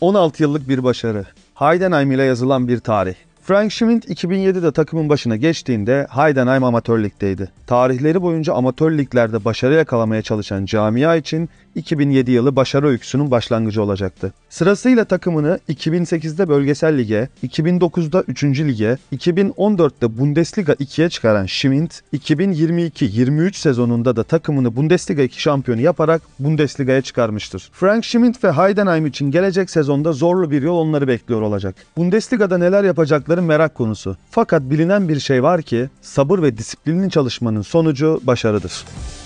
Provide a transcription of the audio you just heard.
16 yıllık bir başarı. Heidenheim ile yazılan bir tarih. Frank Schmidt 2007'de takımın başına geçtiğinde Heidenheim Amatör Lig'deydi. Tarihleri boyunca amatör liglerde başarı yakalamaya çalışan camia için 2007 yılı başarı öyküsünün başlangıcı olacaktı. Sırasıyla takımını 2008'de bölgesel lige, 2009'da 3. lige, 2014'te Bundesliga 2'ye çıkaran Schmidt, 2022-23 sezonunda da takımını Bundesliga 2 şampiyonu yaparak Bundesliga'ya çıkarmıştır. Frank Schmidt ve Heidenheim için gelecek sezonda zorlu bir yol onları bekliyor olacak. Bundesliga'da neler yapacakları başkaları merak konusu. Fakat bilinen bir şey var ki sabır ve disiplinli çalışmanın sonucu başarıdır.